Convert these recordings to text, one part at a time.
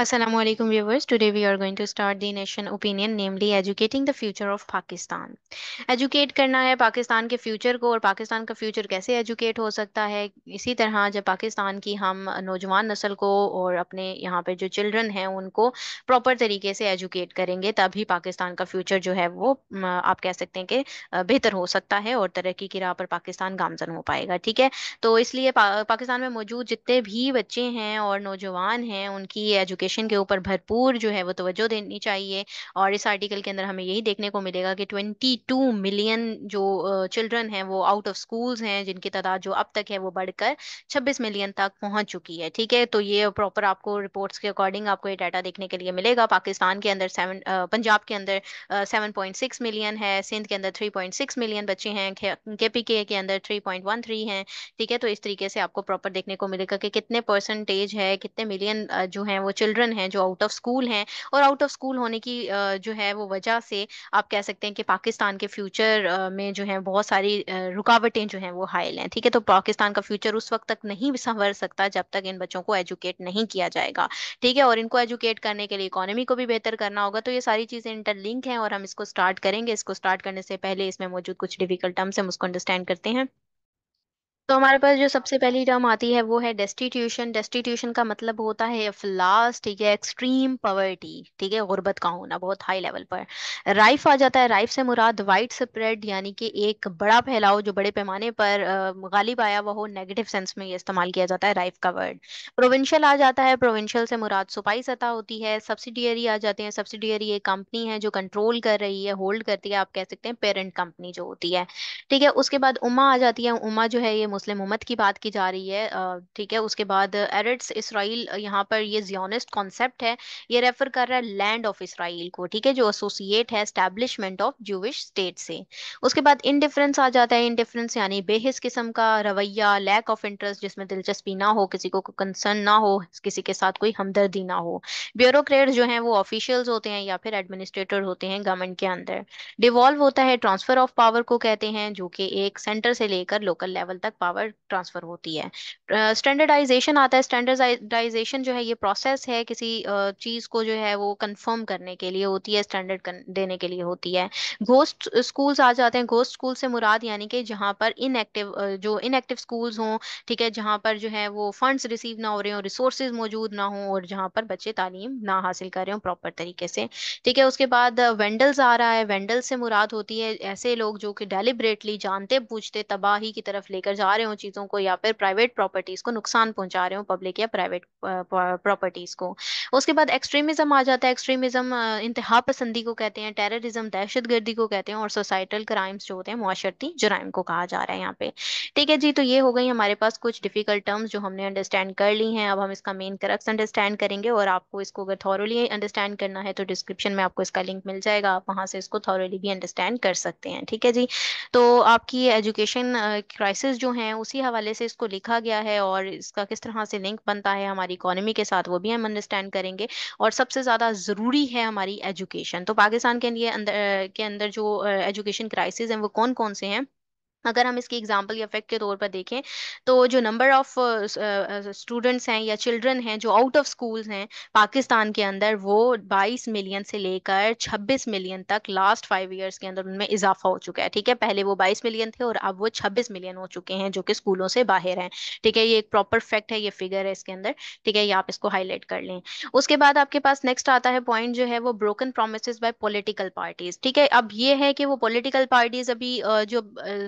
Assalamu alaikum viewers. Today we are going to start the nation opinion namely educating the future of Pakistan. Educate करना है पाकिस्तान के future को और पाकिस्तान का future कैसे एजुकेट हो सकता है इसी तरह जब पाकिस्तान की हम नौजवान नस्ल को और अपने यहाँ पे जो चिल्ड्रन हैं उनको प्रॉपर तरीके से एजुकेट करेंगे तभी पाकिस्तान का फ्यूचर जो है वो आप कह सकते हैं कि बेहतर हो सकता है और तरक्की की राह पर पाकिस्तान गामजन हो पाएगा ठीक है तो इसलिए पा, पाकिस्तान में मौजूद जितने भी बच्चे हैं और नौजवान हैं उनकी एजुकेशन एजुकेशन के ऊपर भरपूर जो है वो तवज्जो देनी चाहिए और इस आर्टिकल के अंदर हमें यही देखने को मिलेगा कि 22 मिलियन जो चिल्ड्रन हैं वो आउट ऑफ स्कूल्स हैं जिनकी तादाद जो अब तक है वो बढ़कर 26 मिलियन तक पहुंच चुकी है ठीक है तो ये प्रॉपर आपको रिपोर्ट्स के अकॉर्डिंग आपको ये डाटा देखने के लिए मिलेगा पाकिस्तान के अंदर सेवन पंजाब के अंदर सेवन पॉइंट सिक्स मिलियन है सिंध के अंदर थ्री पॉइंट सिक्स मिलियन बच्चे हैं के पी के अंदर थ्री पॉइंट वन थ्री हैं ठीक है तो इस तरीके से आपको प्रॉपर देखने को मिलेगा कि कितने परसेंटेज है कितने मिलियन जो है वो चिल्ड्रन चिल्ड्रन हैं जो आउट ऑफ स्कूल हैं और आउट ऑफ स्कूल होने की जो है वो वजह से आप कह सकते हैं कि पाकिस्तान के फ्यूचर में जो है बहुत सारी रुकावटें जो हैं वो हायल हैं ठीक है तो पाकिस्तान का फ्यूचर उस वक्त तक नहीं संवर सकता जब तक इन बच्चों को एजुकेट नहीं किया जाएगा ठीक है और इनको एजुकेट करने के लिए इकोनॉमी को भी बेहतर करना होगा तो ये सारी चीज़ें इंटरलिंक हैं और हम इसको स्टार्ट करेंगे इसको स्टार्ट करने से पहले इसमें मौजूद कुछ डिफिकल्ट टर्म्स हम उसको अंडरस्टैंड करते हैं तो हमारे पास जो सबसे पहली टर्म आती है वो है डेस्टिट्यूशन डेस्टिट्यूशन का मतलब होता है अफलास ठीक है एक्सट्रीम पवर्टी ठीक है गुर्बत का होना बहुत हाई लेवल पर राइफ आ जाता है राइफ से मुराद वाइड स्प्रेड यानी कि एक बड़ा फैलाव जो बड़े पैमाने पर गालिब आया वह नेगेटिव सेंस में इस्तेमाल किया जाता है राइफ का वर्ड प्रोविंशियल आ जाता है प्रोविंशियल से मुराद सुपाई सतह होती है सब्सिडियरी आ जाते हैं सब्सिडियरी एक कंपनी है जो कंट्रोल कर रही है होल्ड करती है आप कह सकते हैं पेरेंट कंपनी जो होती है ठीक है उसके बाद उमा आ जाती है उमा जो है ये मुस्लिम उम्मत की बात की जा रही है ठीक है उसके बाद एरिट्स इसराइल यहाँ पर ये जियोनिस्ट कॉन्सेप्ट है ये रेफर कर रहा है लैंड ऑफ इसराइल को ठीक है जो एसोसिएट है स्टैब्लिशमेंट ऑफ जूविश स्टेट से उसके बाद इनडिफरेंस आ जाता है इनडिफरेंस यानी बेहिस किस्म का रवैया लैक ऑफ इंटरेस्ट जिसमें दिलचस्पी ना हो किसी को कंसर्न ना हो किसी के साथ कोई हमदर्दी ना हो ब्यूरोक्रेट जो है वो ऑफिशियल्स होते हैं या फिर एडमिनिस्ट्रेटर होते हैं गवर्नमेंट के अंदर डिवॉल्व होता है ट्रांसफर ऑफ पावर को कहते हैं जो कि एक सेंटर से लेकर लोकल लेवल तक पावर पावर ट्रांसफर होती है स्टैंडर्डाइजेशन uh, आता है स्टैंडर्डाइजेशन जो है ये प्रोसेस है किसी uh, चीज को जो है वो कंफर्म करने के लिए होती है स्टैंडर्ड देने के लिए होती है घोस्ट स्कूल्स आ जाते हैं घोस्ट स्कूल से मुराद यानी कि जहां पर इनएक्टिव जो इनएक्टिव स्कूल्स हों ठीक है जहां पर जो है वो फंड्स रिसीव ना हो रहे हो रिसोर्सेज मौजूद ना हो और जहां पर बच्चे तालीम ना हासिल कर रहे हो प्रॉपर तरीके से ठीक है उसके बाद वेंडल्स आ रहा है वेंडल्स से मुराद होती है ऐसे लोग जो कि डेलीबरेटली जानते पूछते तबाही की तरफ लेकर जा रहे हो चीज़ों को या फिर प्राइवेट प्रॉपर्टीज़ को नुकसान पहुंचा रहे हो पब्लिक या प्राइवेट प्रॉपर्टीज़ को उसके बाद एक्सट्रीमिज्म आ जाता है एक्सट्रीमिज्म इंतहा पसंदी को कहते हैं टेररिज्म दहशत गर्दी को कहते हैं और सोसाइटल क्राइम्स जो होते हैं माशरती जराइम को कहा जा रहा है यहाँ पे ठीक है जी तो ये हो गई हमारे पास कुछ डिफिकल्ट टर्म्स जो हमने अंडरस्टैंड कर ली हैं अब हम इसका मेन करक्स अंडरस्टैंड करेंगे और आपको इसको अगर थॉरली अंडरस्टैंड करना है तो डिस्क्रिप्शन में आपको इसका लिंक मिल जाएगा आप वहां से इसको थॉरली भी अंडरस्टैंड कर सकते हैं ठीक है जी तो आपकी एजुकेशन क्राइसिस जो है हैं उसी हवाले से इसको लिखा गया है और इसका किस तरह से लिंक बनता है हमारी इकोनॉमी के साथ वो भी हम अंडरस्टैंड करेंगे और सबसे ज़्यादा ज़रूरी है हमारी एजुकेशन तो पाकिस्तान के लिए अंदर के अंदर जो एजुकेशन क्राइसिस हैं वो कौन कौन से हैं अगर हम इसकी एग्जाम्पल या इफेक्ट के तौर पर देखें तो जो नंबर ऑफ स्टूडेंट्स हैं या चिल्ड्रन हैं जो आउट ऑफ स्कूल हैं पाकिस्तान के अंदर वो 22 मिलियन से लेकर 26 मिलियन तक लास्ट फाइव इयर्स के अंदर उनमें इजाफा हो चुका है ठीक है पहले वो 22 मिलियन थे और अब वो 26 मिलियन हो चुके हैं जो कि स्कूलों से बाहर हैं ठीक है ये एक प्रॉपर फैक्ट है ये फिगर है इसके अंदर ठीक है ये आप इसको हाईलाइट कर लें उसके बाद आपके पास नेक्स्ट आता है पॉइंट जो है वो broken promise by political parties ठीक है अब ये है कि वो पोलिटिकल पार्टीज अभी जो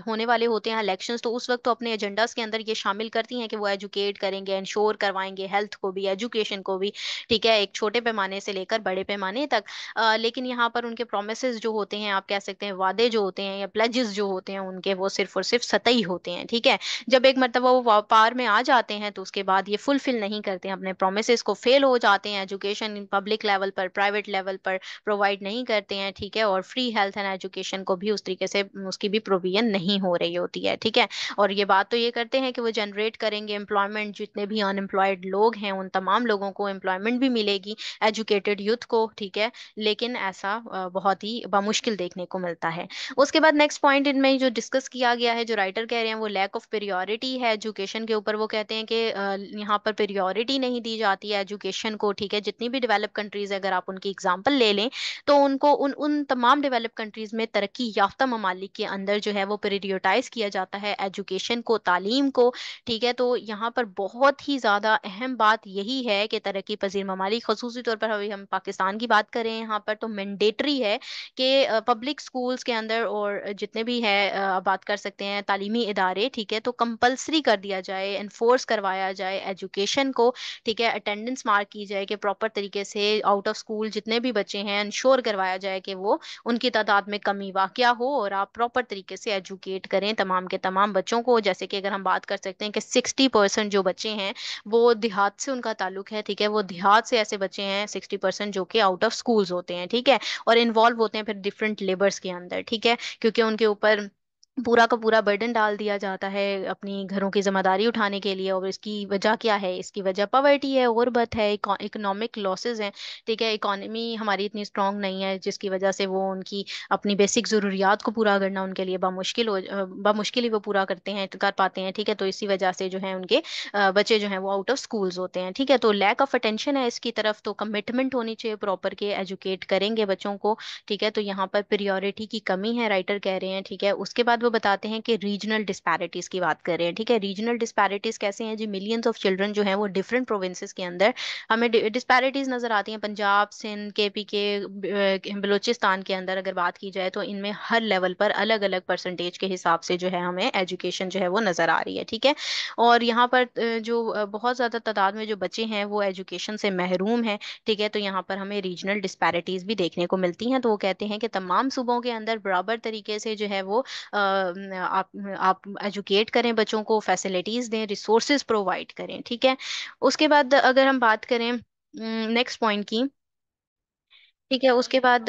होने वाले होते हैं इलेक्शन तो उस वक्त तो अपने एजेंडाज के अंदर ये शामिल करती हैं कि वो एजुकेट करेंगे इंश्योर करवाएंगे हेल्थ को भी एजुकेशन को भी ठीक है एक छोटे पैमाने से लेकर बड़े पैमाने तक आ, लेकिन यहाँ पर उनके प्रोमिस जो होते हैं आप कह सकते हैं वादे जो होते हैं या प्लेजेस जो होते हैं उनके वो सिर्फ और सिर्फ सतही होते हैं ठीक है जब एक मरतबा वो व्यापार में आ जाते हैं तो उसके बाद ये फुलफिल नहीं करते हैं अपने प्रोमिस को फेल हो जाते हैं एजुकेशन पब्लिक लेवल पर प्राइवेट लेवल पर प्रोवाइड नहीं करते हैं ठीक है और फ्री हेल्थ एंड एजुकेशन को भी उस तरीके से उसकी भी प्रोविजन नहीं हो हो रही होती है ठीक है और ये बात तो ये करते हैं कि वो जनरेट करेंगे एम्प्लॉयमेंट जितने भी अनएम्प्लॉयड लोग हैं उन तमाम लोगों को एम्प्लॉयमेंट भी मिलेगी एजुकेटेड यूथ को ठीक है लेकिन ऐसा बहुत ही बमुश्किल देखने को मिलता है उसके बाद नेक्स्ट पॉइंट इनमें जो डिस्कस किया गया है जो राइटर कह रहे हैं वो लैक ऑफ प्रियोरिटी है एजुकेशन के ऊपर वो कहते हैं कि यहाँ पर प्रियोरिटी नहीं दी जाती है एजुकेशन को ठीक है जितनी भी डेवलप कंट्रीज अगर आप उनकी एग्जाम्पल ले लें तो उनको उन उन तमाम डेवलप कंट्रीज में तरक्की याफ्ता ममालिक के अंदर जो है वो प्रायोरिटाइज किया जाता है एजुकेशन को तालीम को ठीक है तो यहाँ पर बहुत ही ज़्यादा अहम बात यही है कि तरक्की पजीर ममालिक खसूसी तौर पर अभी हम पाकिस्तान की बात करें यहाँ पर तो मैंडेटरी है कि पब्लिक स्कूल्स के अंदर और जितने भी है बात कर सकते हैं तालीमी इदारे ठीक है तो कंपलसरी कर दिया जाए इन्फोर्स करवाया जाए एजुकेशन को ठीक है अटेंडेंस मार्क की जाए कि प्रॉपर तरीके से आउट ऑफ स्कूल जितने भी बच्चे हैं इंश्योर करवाया जाए कि वो उनकी तादाद में कमी वाक़ हो और आप प्रॉपर तरीके से एजुकेट करें तमाम के तमाम बच्चों को जैसे कि अगर हम बात कर सकते हैं कि सिक्सटी परसेंट जो बच्चे हैं वो देहात से उनका ताल्लुक है ठीक है वो देहात से ऐसे बच्चे हैं सिक्सटी परसेंट जो कि आउट ऑफ स्कूल्स होते हैं ठीक है और इन्वॉल्व होते हैं फिर डिफरेंट लेबर्स के अंदर ठीक है क्योंकि उनके ऊपर पूरा का पूरा बर्डन डाल दिया जाता है अपनी घरों की जिम्मेदारी उठाने के लिए और इसकी वजह क्या है इसकी वजह पॉवर्टी है बत है इकोनॉमिक लॉसेज हैं ठीक है इकोनॉमी हमारी इतनी स्ट्रांग नहीं है जिसकी वजह से वो उनकी अपनी बेसिक ज़रूरियात को पूरा करना उनके लिए बामुश्किल हो बामुश्किल ही वो पूरा करते हैं कर पाते हैं ठीक है तो इसी वजह से जो है उनके बच्चे जो हैं वो आउट ऑफ स्कूल्स होते हैं ठीक है तो लैक ऑफ अटेंशन है इसकी तरफ तो कमिटमेंट होनी चाहिए प्रॉपर के एजुकेट करेंगे बच्चों को ठीक है तो यहाँ पर प्रियोरिटी की कमी है राइटर कह रहे हैं ठीक है उसके बाद वो बताते हैं कि रीजनल डिस्पैरिटीज़ की बात कर रहे हैं ठीक है रीजनल डिस्पैरिटीज़ कैसे हैं जी मिलियंस ऑफ चिल्ड्रन जो हैं वो डिफरेंट प्रोविंसेस के अंदर हमें डिस्पैरिटीज़ नज़र आती हैं पंजाब सिंध के पी के बलोचिस्तान के अंदर अगर बात की जाए तो इनमें हर लेवल पर अलग अलग परसेंटेज के हिसाब से जो है हमें एजुकेशन जो है वो नज़र आ रही है ठीक है और यहाँ पर जो बहुत ज़्यादा तादाद में जो बच्चे हैं वो एजुकेशन से महरूम है ठीक है तो यहाँ पर हमें रीजनल डिस्पैरिटीज़ भी देखने को मिलती हैं तो वो कहते हैं कि तमाम सूबों के अंदर बराबर तरीके से जो है वो आ, आप आप एजुकेट करें बच्चों को फैसिलिटीज़ दें रिसोर्सेज प्रोवाइड करें ठीक है उसके बाद अगर हम बात करें नेक्स्ट पॉइंट की ठीक है उसके बाद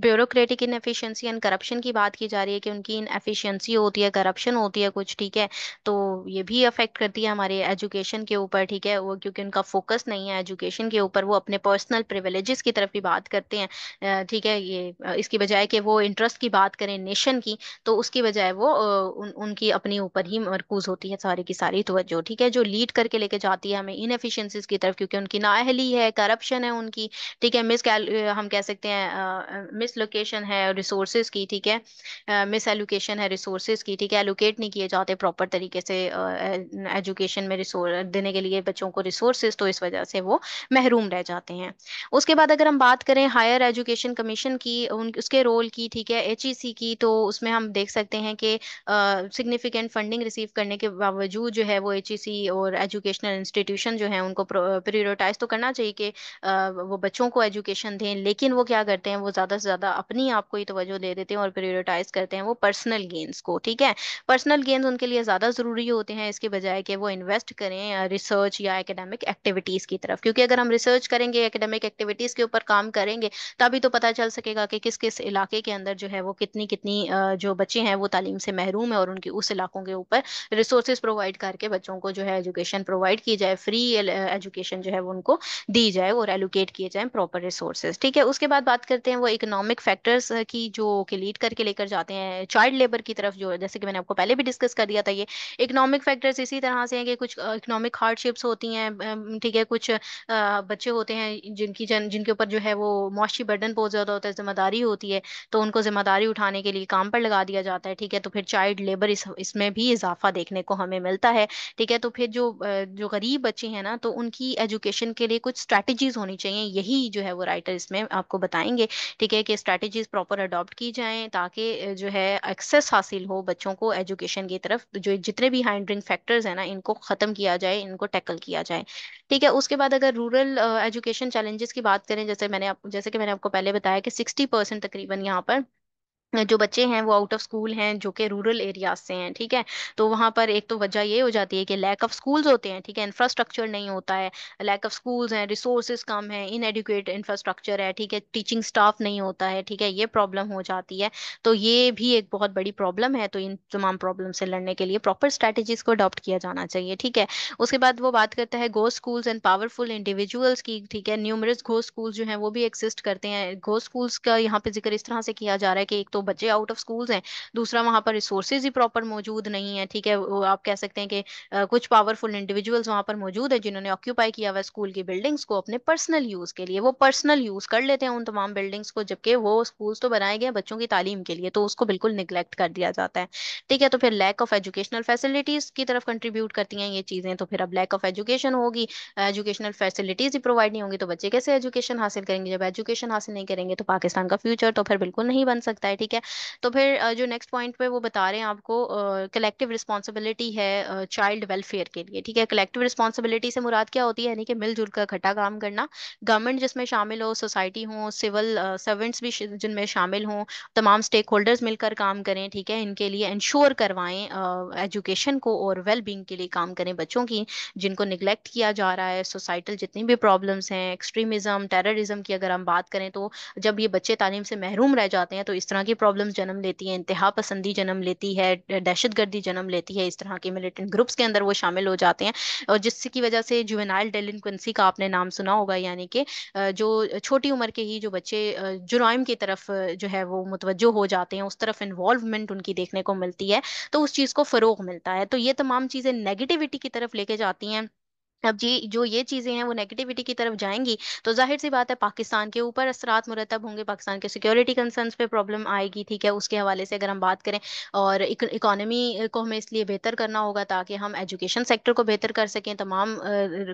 ब्यूरोक्रेटिक इनएफिशिएंसी एंड करप्शन की बात की जा रही है कि उनकी इनएफिशिएंसी होती है करप्शन होती है कुछ ठीक है तो ये भी अफेक्ट करती है हमारे एजुकेशन के ऊपर ठीक है वो क्योंकि उनका फोकस नहीं है एजुकेशन के ऊपर वो अपने पर्सनल प्रिविलेजेस की तरफ भी बात करते हैं ठीक है ये इसकी बजाय कि वो इंटरेस्ट की बात करें नेशन की तो उसकी बजाय वो उन, उनकी अपने ऊपर ही मरकूज होती है सारी की सारी तवज्जो ठीक है जो लीड करके लेके जाती है हमें इनएफिशिएंसीज की तरफ क्योंकि उनकी नाहली है करप्शन है उनकी ठीक है मिस हम कह सकते हैं मिस लोकेशन है रिसोर्सेज की ठीक है मिस एलोकेशन है रिसोर्सेज की ठीक है एलोकेट नहीं किए जाते प्रॉपर तरीके से एजुकेशन में रिसोर्स देने के लिए बच्चों को रिसोर्सेज तो इस वजह से वो महरूम रह जाते हैं उसके बाद अगर हम बात करें हायर एजुकेशन कमीशन की उन उसके रोल की ठीक है एच e की तो उसमें हम देख सकते हैं कि सिग्निफिकेंट फंडिंग रिसीव करने के बावजूद जो है वो एच e और एजुकेशनल इंस्टीट्यूशन जो है उनको प्रियोरिटाइज तो करना चाहिए कि वो बच्चों को एजुकेशन दें लेकिन लेकिन वो क्या करते हैं वो ज़्यादा से ज़्यादा अपनी आप को ही तोज्जो दे देते हैं और प्रियोरिटाइज करते हैं वो पर्सनल गेंस को ठीक है पर्सनल गेंस उनके लिए ज़्यादा ज़रूरी होते हैं इसके बजाय कि वो इन्वेस्ट करें रिसर्च या एकेडमिक एक्टिविटीज़ की तरफ क्योंकि अगर हम रिसर्च करेंगे एकेडमिक एक्टिविटीज़ के ऊपर काम करेंगे तभी तो पता चल सकेगा कि किस किस इलाके के अंदर जो है वो कितनी कितनी जो बच्चे हैं वो तालीम से महरूम है और उनके उस इलाकों के ऊपर रिसोर्सेज प्रोवाइड करके बच्चों को जो है एजुकेशन प्रोवाइड की जाए फ्री एजुकेशन जो है वो उनको दी जाए और एलोकेट किए जाए प्रॉपर रिसोर्सेज ठीक है उस उसके बाद बात करते हैं वो इकोनॉमिक फैक्टर्स की जो कि लीड करके लेकर जाते हैं चाइल्ड लेबर की तरफ जो जैसे कि मैंने आपको पहले भी डिस्कस कर दिया था ये इकोनॉमिक फैक्टर्स इसी तरह से हैं कि कुछ इकोनॉमिक हार्डशिप्स होती हैं ठीक है कुछ बच्चे होते हैं जिनकी जन जिनके ऊपर जो है वो मुआशी बर्डन बहुत ज़्यादा होता है जिम्मेदारी होती है तो उनको जिम्मेदारी उठाने के लिए काम पर लगा दिया जाता है ठीक है तो फिर चाइल्ड लेबर इस इसमें भी इजाफा देखने को हमें मिलता है ठीक है तो फिर जो जो गरीब बच्चे हैं ना तो उनकी एजुकेशन के लिए कुछ स्ट्रैटेजीज होनी चाहिए यही जो है वो राइटर इसमें आपको बताएंगे ठीक है कि स्ट्रैटेजीज प्रॉपर अडॉप्ट की जाएँ ताकि जो है एक्सेस हासिल हो बच्चों को एजुकेशन की तरफ जो जितने भी हाइड्रिंग फैक्टर्स हैं ना इनको ख़त्म किया जाए इनको टैकल किया जाए ठीक है उसके बाद अगर रूरल एजुकेशन चैलेंजेस की बात करें जैसे मैंने आप जैसे कि मैंने आपको पहले बताया कि सिक्सटी परसेंट तकरीबन यहाँ पर जो बच्चे हैं वो आउट ऑफ स्कूल हैं जो कि रूरल एरियाज से हैं ठीक है तो वहाँ पर एक तो वजह ये हो जाती है कि लैक ऑफ स्कूल्स होते हैं ठीक है इंफ्रास्ट्रक्चर नहीं होता है लैक ऑफ स्कूल्स हैं रिसोर्सेज कम इन एडुकेट इंफ्रास्ट्रक्चर है ठीक है टीचिंग स्टाफ नहीं होता है ठीक है ये प्रॉब्लम हो जाती है तो ये भी एक बहुत बड़ी प्रॉब्लम है तो इन तमाम प्रॉब्लम से लड़ने के लिए प्रॉपर स्ट्रेटेजीज को अडॉप्ट किया जाना चाहिए ठीक है उसके बाद वो बात करता है go schools and powerful individuals की ठीक है न्यूमरस गो स्कूल जो है वो भी एक्सिस्ट करते हैं गो स्कूल्स का यहाँ पे जिक्र इस तरह से किया जा रहा है कि एक तो तो बच्चे आउट ऑफ स्कूल्स हैं दूसरा वहां पर रिसोर्सेज ही प्रॉपर मौजूद नहीं है ठीक है आप कह सकते हैं कि कुछ पावरफुल इंडिविजुअल्स वहां पर मौजूद है जिन्होंने ऑक्यूपाई किया हुआ स्कूल की बिल्डिंग्स को अपने पर्सनल यूज के लिए वो पर्सनल यूज कर लेते हैं उन तमाम बिल्डिंग्स को जबकि वो स्कूल्स तो बनाए गए बच्चों की तालीम के लिए तो उसको बिल्कुल निगलेक्ट कर दिया जाता है ठीक है तो फिर लैक ऑफ एजुकेशनल फैसिलिटीज की तरफ कंट्रीब्यूट करती हैं ये चीजें तो फिर अब लैक ऑफ एजुकेशन होगी एजुकेशनल फैसिलिटीज ही प्रोवाइड नहीं होंगी तो बच्चे कैसे एजुकेशन हासिल करेंगे जब एजुकेशन हासिल नहीं करेंगे तो पाकिस्तान का फ्यूचर तो फिर बिल्कुल नहीं बन सकता है ठीक ठीक है तो फिर जो नेक्स्ट पॉइंट पे वो बता रहे हैं आपको कलेक्टिव रिस्पॉन्सिबिलिटी है चाइल्ड वेलफेयर के लिए ठीक है कलेक्टिव रिस्पॉन्सिबिलिटी से मुराद क्या होती है यानी कि मिलजुल कर इकट्ठा काम करना गवर्नमेंट जिसमें शामिल हो सोसाइटी हो सिविल सर्वेंट्स भी जिनमें शामिल हों तमाम स्टेक होल्डर्स मिलकर काम करें ठीक है इनके लिए इंश्योर करवाएं एजुकेशन को और वेल बींग के लिए काम करें बच्चों की जिनको निगलेक्ट किया जा रहा है सोसाइटल जितनी भी प्रॉब्लम्स हैं एक्सट्रीमिज्म टेररिज्म की अगर हम बात करें तो जब ये बच्चे तालीम से महरूम रह जाते हैं तो इस तरह की प्रॉब्लम्स जन्म लेती हैं इंतहा पसंदी जन्म लेती है दहशत गर्दी जन्म लेती है इस तरह के मिलिटेंट ग्रुप्स के अंदर वो शामिल हो जाते हैं और जिसकी वजह से जुवेनाइल डेलिनक्वेंसी का आपने नाम सुना होगा यानी कि जो छोटी उम्र के ही जो बच्चे जुराइम की तरफ जो है वो मुतवजो हो जाते हैं उस तरफ इन्वॉल्वमेंट उनकी देखने को मिलती है तो उस चीज़ को फ़रोग मिलता है तो ये तमाम चीज़ें नेगेटिविटी की तरफ लेके जाती हैं अब जी जो ये चीज़ें हैं वो नेगेटिविटी की तरफ जाएंगी तो जाहिर सी बात है पाकिस्तान के ऊपर असरात मुरतब होंगे पाकिस्तान के सिक्योरिटी कंसर्न पे प्रॉब्लम आएगी ठीक है उसके हवाले से अगर हम बात करें और इकोनॉमी को हमें इसलिए बेहतर करना होगा ताकि हम एजुकेशन सेक्टर को बेहतर कर सकें तमाम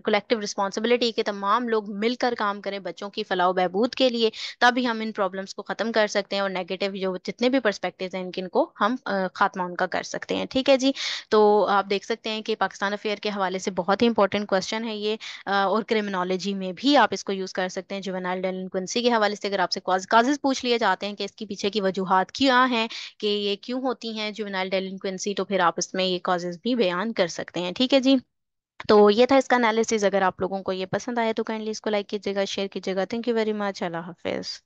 कलेक्टिव रिस्पॉन्सिबिलिटी के तमाम लोग मिलकर काम करें बच्चों की फलाह बहबूद के लिए तभी हम इन प्रॉब्लम्स को ख़त्म कर सकते हैं और नेगेटिव जो जितने भी परस्पेक्टिव हैं इनको हम खात्मा उनका कर सकते हैं ठीक है जी तो आप देख सकते हैं कि पाकिस्तान अफेयर के हवाले से बहुत ही इंपॉर्टेंट क्वेश्चन है ये और क्रिमिनोलॉजी में भी आप इसको यूज कर सकते हैं जुवेनाइल डेलिक्वेंसी के हवाले से अगर आपसे काजेज पूछ लिए जाते हैं कि इसके पीछे की वजूहत क्या है कि ये क्यों होती है जुवेनाइल डेलिक्वेंसी तो फिर आप इसमें ये काजेज भी बयान कर सकते हैं ठीक है जी तो ये था इसका एनालिसिस अगर आप लोगों को ये पसंद आया तो काइंडली इसको लाइक कीजिएगा शेयर कीजिएगा थैंक यू वेरी मच अल्लाह हाफिज़